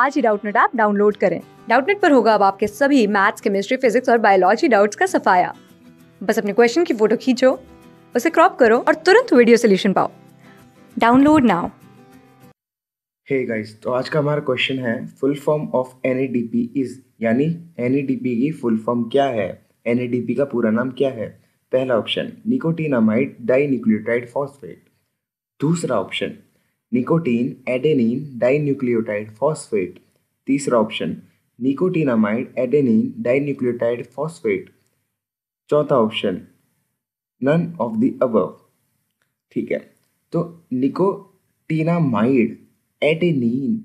आज ही Doubtnut app download करें डाउटनेट पर होगा अब आपके सभी मैथ्स केमिस्ट्री फिजिक्स और बायोलॉजी डाउट्स का सफाया बस अपने क्वेश्चन की फोटो खींचो उसे क्रॉप करो और तुरंत वीडियो सोल्यूशन पाओ डाउनलोड नाउ हे गाइस तो आज का हमारा क्वेश्चन है full form of N is यानी एन की फुल फॉर्म क्या है एन का पूरा नाम क्या है पहला ऑप्शन निकोटीनामाइड डाई फॉस्फेट दूसरा option nicotine adenine dinucleotide phosphate तीसरा option nicotinamide adenine dinucleotide phosphate चौथा option none of the above ठीक है तो निकोटीनामाइड एडेनिन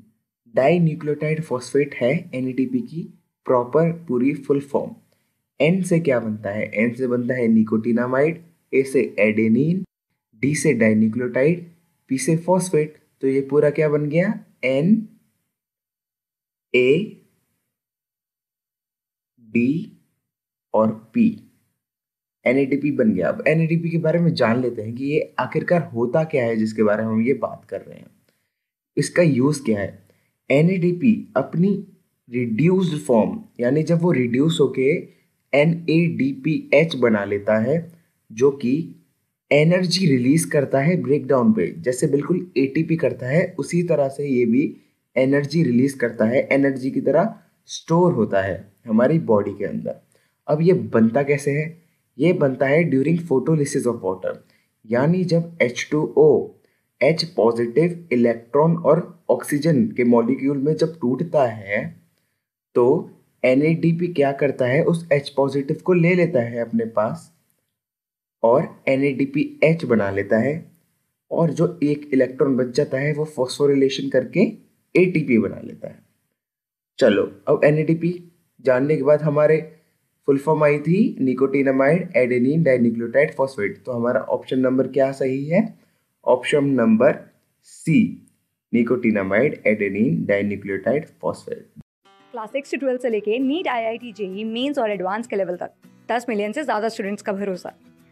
डाइन्यूक्लियोटाइड फॉस्फेट है एन की प्रॉपर पूरी फुल फॉर्म एन से क्या बनता है एन से बनता है निकोटीनामाइड ए से एडेनिन डी से डाइन्यूक्लियोटाइड पी से फॉस्फेट तो ये पूरा क्या बन गया एन ए डी और पी एन बन गया अब एन के बारे में जान लेते हैं कि ये आखिरकार होता क्या है जिसके बारे में हम ये बात कर रहे हैं इसका यूज़ क्या है एन अपनी रिड्यूस्ड फॉर्म यानी जब वो रिड्यूस होके एन बना लेता है जो कि एनर्जी रिलीज करता है ब्रेक डाउन पे जैसे बिल्कुल ए करता है उसी तरह से ये भी एनर्जी रिलीज करता है एनर्जी की तरह स्टोर होता है हमारी बॉडी के अंदर अब ये बनता कैसे है ये बनता है ड्यूरिंग फोटोलिसिस ऑफ वाटर यानी जब H two O H positive electron और ऑक्सीजन के मॉलिक्यूल में जब टूटता है तो एन क्या करता है उस एच पॉजिटिव को ले लेता है अपने पास और एन बना लेता है और जो एक इलेक्ट्रॉन बच जाता है वो फॉस्फोरिलेशन करके ए बना लेता है चलो अब एन जानने के बाद हमारे फुल फॉर्म आई थी निकोटीनामाइड एडेनिन डाइनिक्लोटाइड फॉस्फेट तो हमारा ऑप्शन नंबर क्या सही है option number C nicotinamide adenine dinucleotide phosphate class six से ट्वेल्थ से लेके NEET I I T JEE mains और एडवांस के लेवल तक दस मिलियन से ज्यादा स्टूडेंट्स का भरोसा